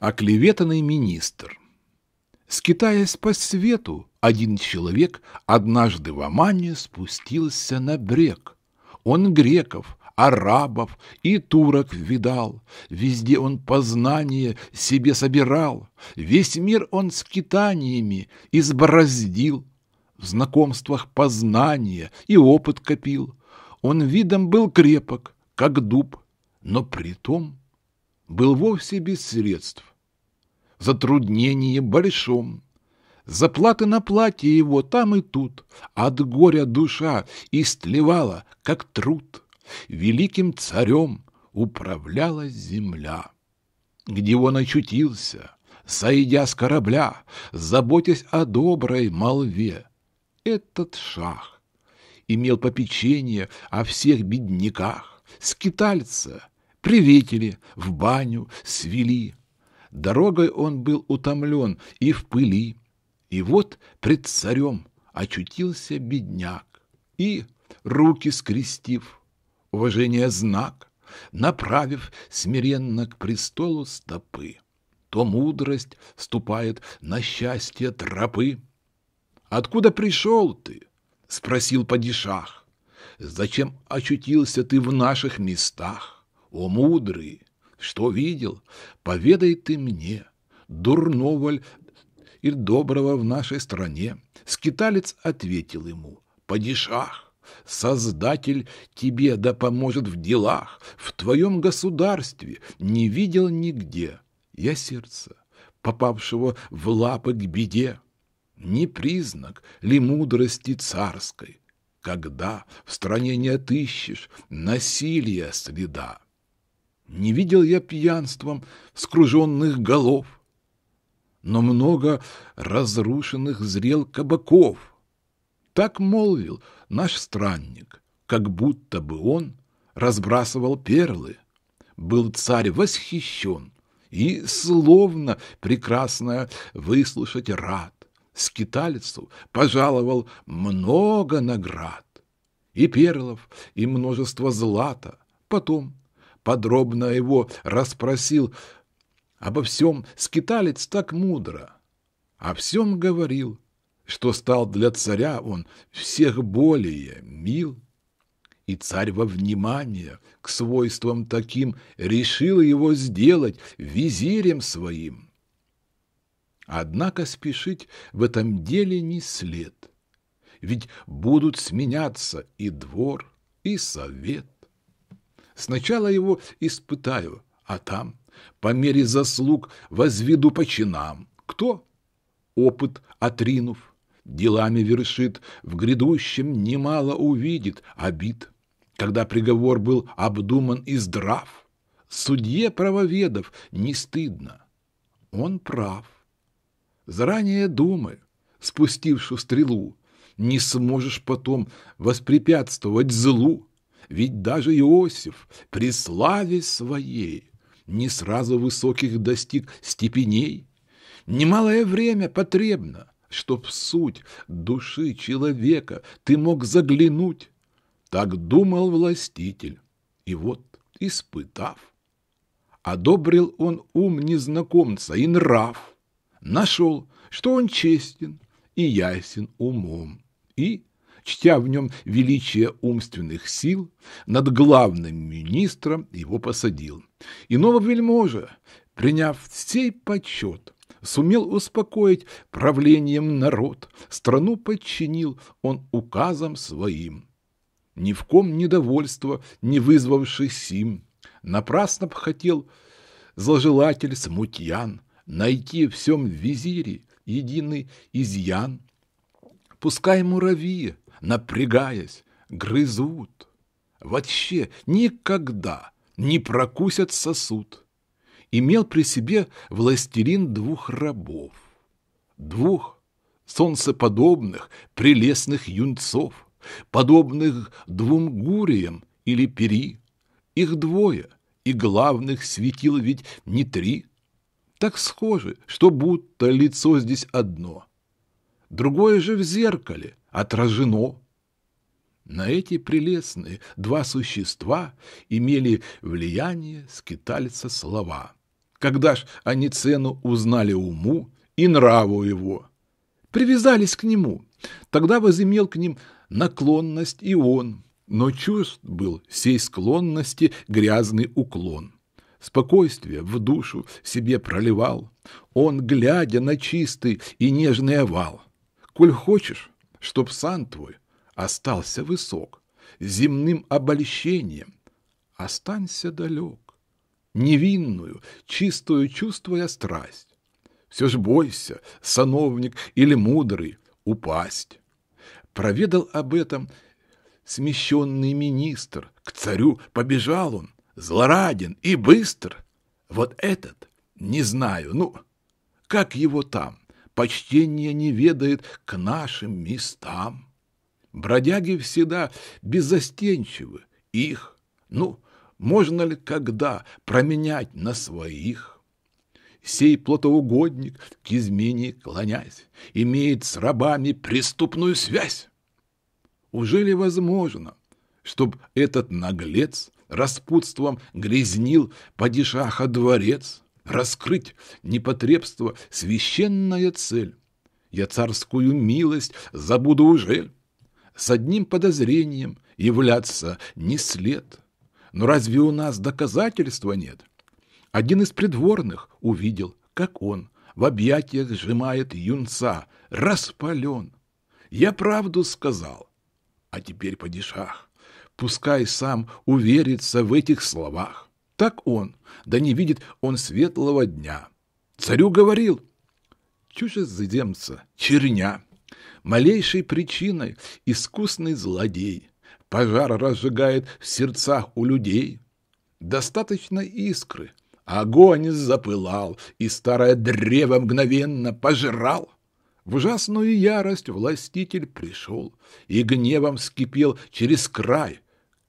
оклеветанный министр. Скитаясь по свету, один человек однажды в Омане спустился на брег. Он греков, арабов и турок видал, везде он познание себе собирал, весь мир он с китаниями избороздил, в знакомствах познание и опыт копил. Он видом был крепок, как дуб, но при том был вовсе без средств. Затруднение большом. Заплаты на платье его там и тут. От горя душа истлевала, как труд. Великим царем управляла земля. Где он очутился, сойдя с корабля, заботясь о доброй молве, этот шах имел попечение о всех бедняках, скитальца, приветили, в баню свели. Дорогой он был утомлен и в пыли. И вот пред царем очутился бедняк. И, руки скрестив, уважение знак, Направив смиренно к престолу стопы, То мудрость ступает на счастье тропы. «Откуда пришел ты?» — спросил падишах. «Зачем очутился ты в наших местах?» О, мудрый, что видел, поведай ты мне, дурного и доброго в нашей стране. Скиталец ответил ему, падишах, Создатель тебе да поможет в делах, в твоем государстве не видел нигде я сердца, попавшего в лапы к беде. Не признак ли мудрости царской, когда в стране не отыщешь насилия следа? Не видел я пьянством скруженных голов, но много разрушенных зрел кабаков. Так молвил наш странник, как будто бы он разбрасывал перлы. Был царь восхищен и словно прекрасно выслушать рад. Скитальцу пожаловал много наград и перлов, и множество злата. Потом подробно его расспросил обо всем, скиталец так мудро, о всем говорил, что стал для царя он всех более мил. И царь во внимание к свойствам таким решил его сделать визирем своим. Однако спешить в этом деле не след, ведь будут сменяться и двор, и совет. Сначала его испытаю, а там, по мере заслуг, возведу по чинам. Кто? Опыт отринув, делами вершит, в грядущем немало увидит обид. Когда приговор был обдуман и здрав, судье правоведов не стыдно. Он прав. Заранее думай, спустившую стрелу, не сможешь потом воспрепятствовать злу. Ведь даже Иосиф при славе своей не сразу высоких достиг степеней. Немалое время потребно, чтоб в суть души человека ты мог заглянуть. Так думал властитель. И вот, испытав, одобрил он ум незнакомца и нрав, нашел, что он честен и ясен умом, и чтя в нем величие умственных сил, над главным министром его посадил. Иного вельможа, приняв сей почет, сумел успокоить правлением народ, страну подчинил он указом своим. Ни в ком недовольство, не вызвавший сим, напрасно б хотел зложелатель смутьян найти в всем визире единый изъян. Пускай муравьи напрягаясь, грызут. Вообще никогда не прокусят сосуд. Имел при себе властелин двух рабов, двух солнцеподобных прелестных юнцов, подобных двум гуриям или пери. Их двое, и главных светил ведь не три. Так схожи, что будто лицо здесь одно. Другое же в зеркале – отражено. На эти прелестные два существа имели влияние скитальца слова. Когда ж они цену узнали уму и нраву его, привязались к нему, тогда возымел к ним наклонность и он, но чувств был сей склонности грязный уклон. Спокойствие в душу себе проливал, он, глядя на чистый и нежный овал. Коль хочешь, чтоб сан твой остался высок, земным обольщением останься далек. Невинную, чистую чувствуя страсть, все ж бойся, сановник или мудрый, упасть. Проведал об этом смещенный министр, к царю побежал он, злораден и быстр. Вот этот, не знаю, ну, как его там, почтения не ведает к нашим местам. Бродяги всегда беззастенчивы, их, ну, можно ли когда променять на своих? Сей плотоугодник, к измене клонясь, имеет с рабами преступную связь. Уже ли возможно, чтоб этот наглец распутством грязнил падишаха дворец? раскрыть непотребство, священная цель. Я царскую милость забуду уже. С одним подозрением являться не след. Но разве у нас доказательства нет? Один из придворных увидел, как он в объятиях сжимает юнца, распален. Я правду сказал. А теперь падишах, пускай сам уверится в этих словах. Так он, да не видит он светлого дня. Царю говорил, чужеземца, черня, малейшей причиной искусный злодей, пожар разжигает в сердцах у людей. Достаточно искры, огонь запылал, и старое древо мгновенно пожрал. В ужасную ярость властитель пришел и гневом вскипел через край,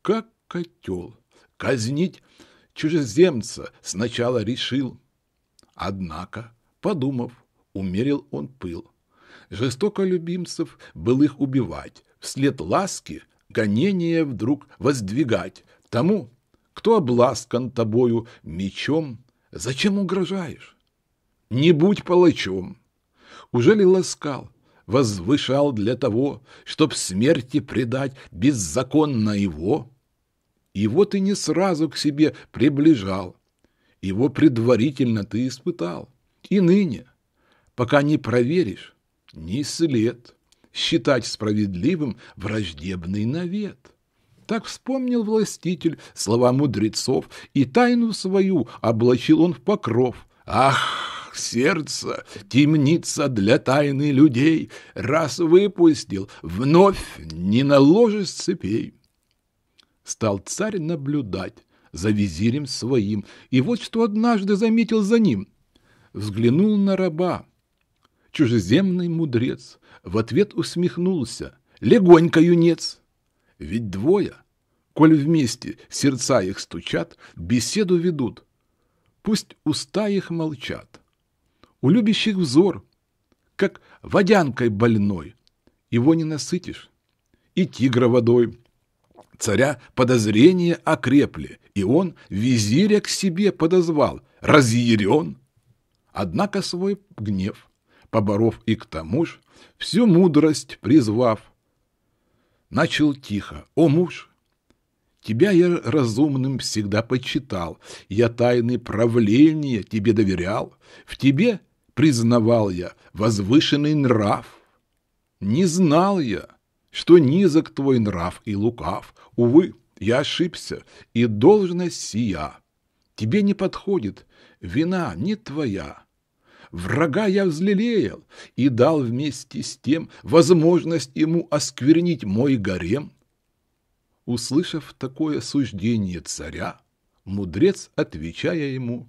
как котел. Казнить чужеземца сначала решил. Однако, подумав, умерил он пыл. Жестоко любимцев был их убивать, вслед ласки гонение вдруг воздвигать. Тому, кто обласкан тобою мечом, зачем угрожаешь? Не будь палачом. Уже ли ласкал, возвышал для того, чтоб смерти предать беззаконно его? Его ты не сразу к себе приближал, его предварительно ты испытал. И ныне, пока не проверишь, ни след считать справедливым враждебный навет. Так вспомнил властитель слова мудрецов, и тайну свою облачил он в покров. Ах, сердце, темница для тайны людей, раз выпустил, вновь не наложишь цепей стал царь наблюдать за визирем своим, и вот что однажды заметил за ним. Взглянул на раба. Чужеземный мудрец в ответ усмехнулся. Легонько, юнец! Ведь двое, коль вместе сердца их стучат, беседу ведут. Пусть уста их молчат. У любящих взор, как водянкой больной, его не насытишь, и тигра водой царя подозрения окрепли, и он визиря к себе подозвал, разъярен. Однако свой гнев, поборов и к тому ж, всю мудрость призвав, начал тихо. «О, муж, тебя я разумным всегда почитал, я тайны правления тебе доверял, в тебе признавал я возвышенный нрав. Не знал я, что низок твой нрав и лукав. Увы, я ошибся, и должность сия. Тебе не подходит, вина не твоя. Врага я взлелеял и дал вместе с тем возможность ему осквернить мой гарем. Услышав такое суждение царя, мудрец, отвечая ему,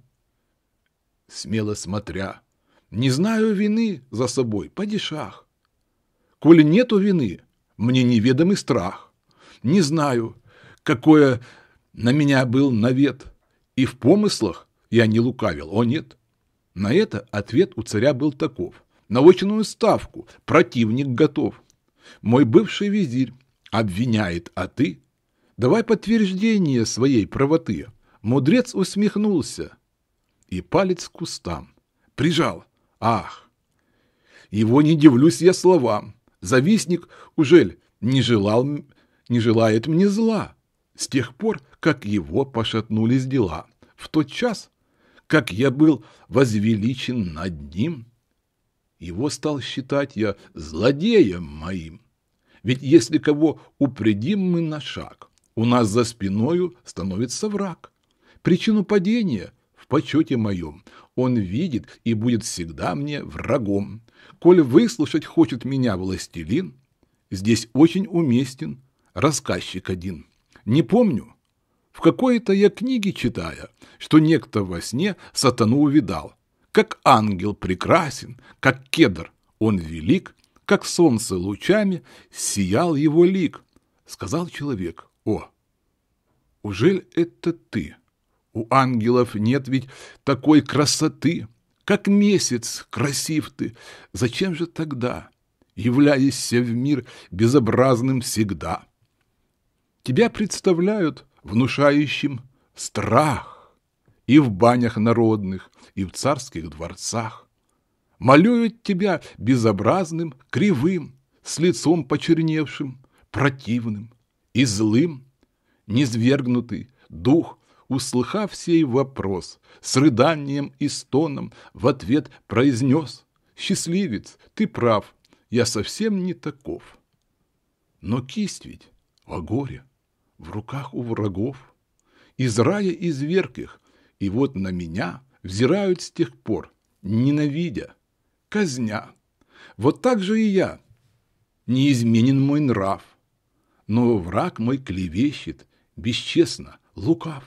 смело смотря, «Не знаю вины за собой, падишах. Коль нету вины, мне неведомый страх. Не знаю, какое на меня был навет, и в помыслах я не лукавил, о нет. На это ответ у царя был таков. На очную ставку противник готов. Мой бывший визирь обвиняет, а ты? Давай подтверждение своей правоты. Мудрец усмехнулся и палец к кустам. Прижал. Ах! Его не дивлюсь я словам. Завистник ужель не, желал, не желает мне зла с тех пор, как его пошатнулись дела, в тот час, как я был возвеличен над ним? Его стал считать я злодеем моим. Ведь если кого упредим мы на шаг, у нас за спиною становится враг. Причину падения в почете моем он видит и будет всегда мне врагом. Коль выслушать хочет меня властелин, Здесь очень уместен рассказчик один. Не помню, в какой-то я книге читая, Что некто во сне сатану увидал. Как ангел прекрасен, как кедр он велик, Как солнце лучами сиял его лик. Сказал человек, о, ужель это ты? У ангелов нет ведь такой красоты, как месяц красив ты, зачем же тогда являешься в мир безобразным всегда? Тебя представляют внушающим страх и в банях народных, и в царских дворцах. молюют тебя безобразным, кривым, с лицом почерневшим, противным и злым. Низвергнутый дух услыхав сей вопрос, с рыданием и стоном в ответ произнес «Счастливец, ты прав, я совсем не таков». Но кисть ведь о горе, в руках у врагов, из рая изверг их, и вот на меня взирают с тех пор, ненавидя, казня. Вот так же и я, неизменен мой нрав, но враг мой клевещет, бесчестно, лукав.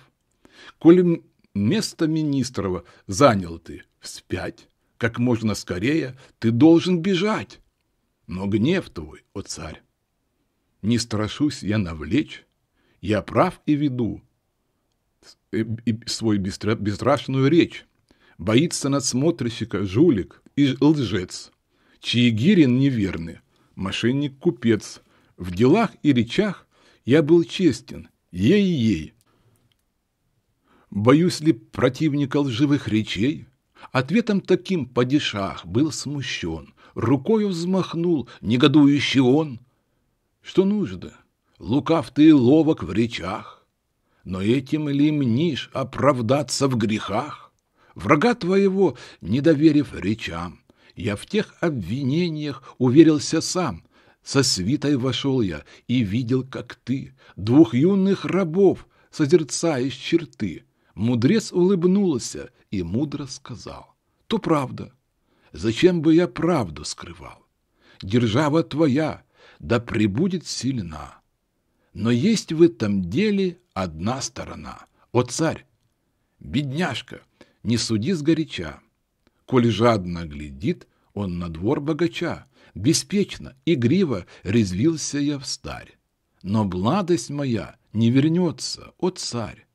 Коли место Министрова занял ты вспять, как можно скорее ты должен бежать. Но гнев твой, о царь, не страшусь я навлечь, я прав и веду э, Свой бесстрашную речь. Боится надсмотрщика жулик и лжец, чьи гирин неверны, мошенник-купец. В делах и речах я был честен, ей-ей, Боюсь ли противника лживых речей? Ответом таким падишах был смущен, Рукою взмахнул негодующий он. Что нужно? Лукав ты и ловок в речах, Но этим ли мнишь оправдаться в грехах? Врага твоего, не доверив речам, Я в тех обвинениях уверился сам, Со свитой вошел я и видел, как ты, Двух юных рабов, созерцаешь черты, Мудрец улыбнулся и мудро сказал, «То правда. Зачем бы я правду скрывал? Держава твоя, да прибудет сильна. Но есть в этом деле одна сторона. О, царь! Бедняжка, не суди сгоряча. Коль жадно глядит он на двор богача, беспечно, игриво резвился я в старь. Но младость моя не вернется, о, царь!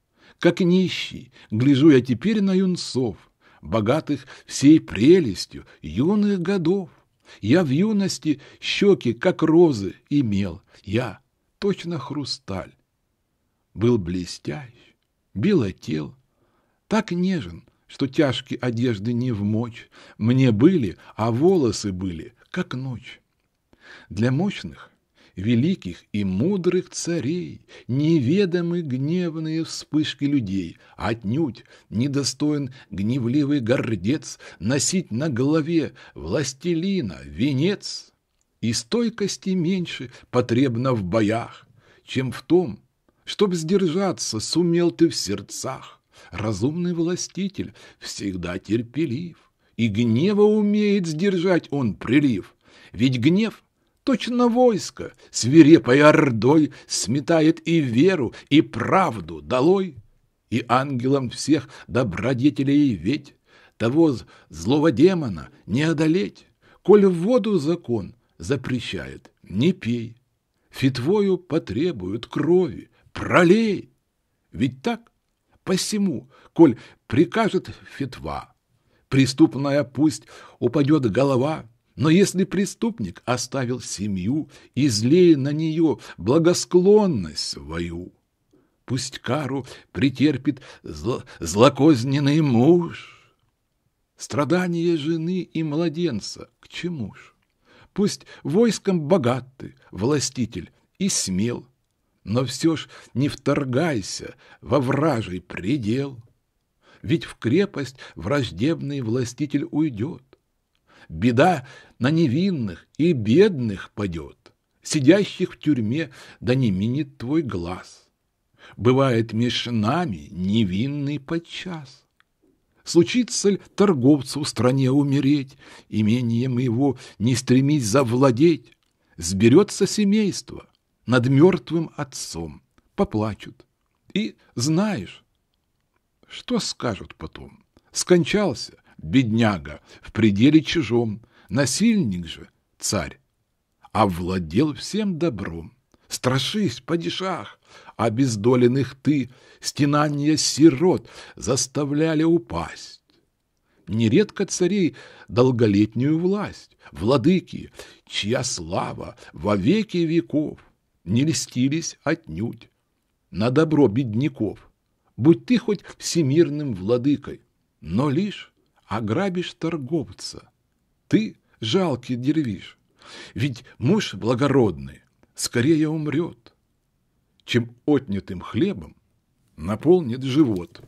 как нищий, гляжу я теперь на юнцов, богатых всей прелестью юных годов. Я в юности щеки, как розы, имел, я точно хрусталь. Был блестящ, белотел, так нежен, что тяжкие одежды не вмочь Мне были, а волосы были, как ночь. Для мощных великих и мудрых царей, неведомы гневные вспышки людей, отнюдь недостоин гневливый гордец носить на голове властелина венец, и стойкости меньше потребно в боях, чем в том, чтоб сдержаться сумел ты в сердцах. Разумный властитель всегда терпелив, и гнева умеет сдержать он прилив, ведь гнев — Точно войско, свирепой ордой, сметает и веру, и правду долой, и ангелам всех добродетелей ведь, того злого демона не одолеть. Коль в воду закон запрещает, не пей, фитвою потребуют крови, пролей. Ведь так? Посему, коль прикажет фитва, преступная пусть упадет голова, но если преступник оставил семью и злее на нее благосклонность свою, пусть кару претерпит зл злокозненный муж. страдания жены и младенца к чему ж? Пусть войском богат властитель, и смел, но все ж не вторгайся во вражий предел. Ведь в крепость враждебный властитель уйдет, беда на невинных и бедных падет, сидящих в тюрьме, да не минит твой глаз. Бывает меж нами невинный подчас. Случится ли торговцу в стране умереть, имением его не стремить завладеть? Сберется семейство над мертвым отцом, поплачут. И знаешь, что скажут потом? Скончался, бедняга, в пределе чужом, насильник же, царь, овладел а всем добром. Страшись, падишах, обездоленных ты, стенания сирот заставляли упасть. Нередко царей долголетнюю власть, владыки, чья слава во веки веков, не льстились отнюдь на добро бедняков, будь ты хоть всемирным владыкой, но лишь а грабишь торговца. Ты жалкий дервиш, ведь муж благородный скорее умрет, чем отнятым хлебом наполнит живот».